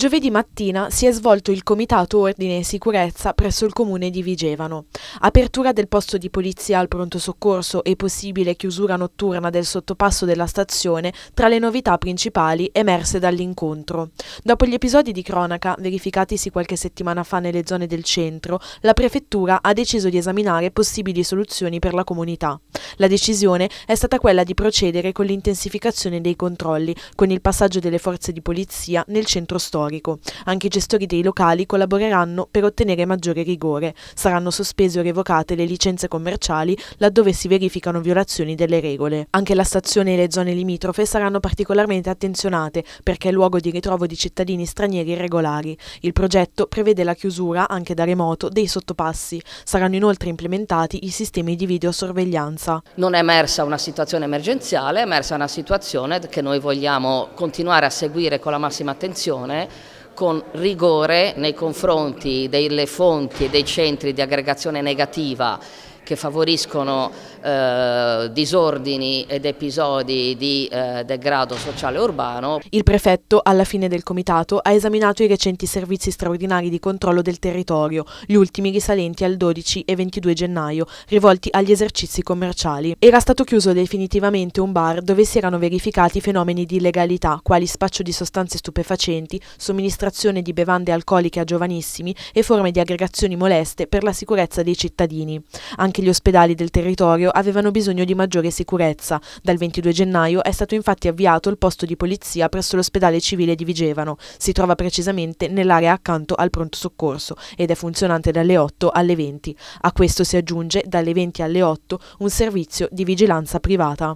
Giovedì mattina si è svolto il Comitato Ordine e Sicurezza presso il comune di Vigevano. Apertura del posto di polizia al pronto soccorso e possibile chiusura notturna del sottopasso della stazione tra le novità principali emerse dall'incontro. Dopo gli episodi di cronaca verificatisi qualche settimana fa nelle zone del centro, la prefettura ha deciso di esaminare possibili soluzioni per la comunità. La decisione è stata quella di procedere con l'intensificazione dei controlli, con il passaggio delle forze di polizia nel centro storico storico. Anche i gestori dei locali collaboreranno per ottenere maggiore rigore. Saranno sospese o revocate le licenze commerciali laddove si verificano violazioni delle regole. Anche la stazione e le zone limitrofe saranno particolarmente attenzionate perché è luogo di ritrovo di cittadini stranieri irregolari. Il progetto prevede la chiusura, anche da remoto, dei sottopassi. Saranno inoltre implementati i sistemi di videosorveglianza. Non è emersa una situazione emergenziale, è emersa una situazione che noi vogliamo continuare a seguire con la massima attenzione con rigore nei confronti delle fonti e dei centri di aggregazione negativa che favoriscono eh, disordini ed episodi di eh, degrado sociale urbano. Il prefetto, alla fine del comitato, ha esaminato i recenti servizi straordinari di controllo del territorio, gli ultimi risalenti al 12 e 22 gennaio, rivolti agli esercizi commerciali. Era stato chiuso definitivamente un bar dove si erano verificati fenomeni di illegalità, quali spaccio di sostanze stupefacenti, somministrazione di bevande alcoliche a giovanissimi e forme di aggregazioni moleste per la sicurezza dei cittadini. Anche anche gli ospedali del territorio avevano bisogno di maggiore sicurezza. Dal 22 gennaio è stato infatti avviato il posto di polizia presso l'ospedale civile di Vigevano. Si trova precisamente nell'area accanto al pronto soccorso ed è funzionante dalle 8 alle 20. A questo si aggiunge dalle 20 alle 8 un servizio di vigilanza privata.